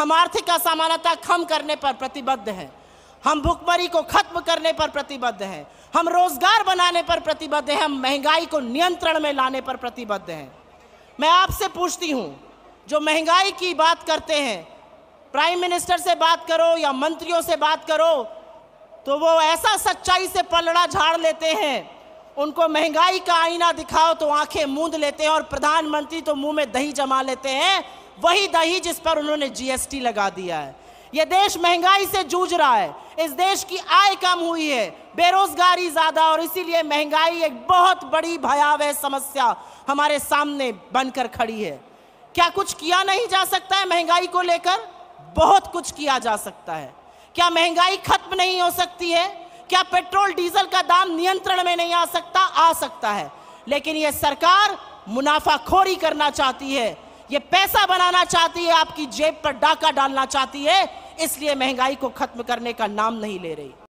हम आर्थिक असमानता खम करने पर प्रतिबद्ध हैं हम भुखमरी को खत्म करने पर प्रतिबद्ध हैं हम रोजगार बनाने पर प्रतिबद्ध हैं हम महंगाई को नियंत्रण में लाने पर प्रतिबद्ध हैं मैं आपसे पूछती हूँ जो महंगाई की बात करते हैं प्राइम मिनिस्टर से बात करो या मंत्रियों से बात करो तो वो ऐसा सच्चाई से पलड़ा झाड़ लेते हैं उनको महंगाई का आईना दिखाओ तो आंखें मूंद लेते हैं और प्रधानमंत्री तो मुंह में दही जमा लेते हैं वही दही जिस पर उन्होंने जीएसटी लगा दिया है यह देश महंगाई से जूझ रहा है इस देश की आय कम हुई है बेरोजगारी ज़्यादा और इसीलिए महंगाई एक बहुत बड़ी भयावह समस्या हमारे सामने बनकर खड़ी है क्या कुछ किया नहीं जा सकता है महंगाई को लेकर बहुत कुछ किया जा सकता है क्या महंगाई खत्म नहीं हो सकती है क्या पेट्रोल डीजल का दाम नियंत्रण में नहीं आ सकता आ सकता है लेकिन यह सरकार मुनाफाखोरी करना चाहती है ये पैसा बनाना चाहती है आपकी जेब पर डाका डालना चाहती है इसलिए महंगाई को खत्म करने का नाम नहीं ले रही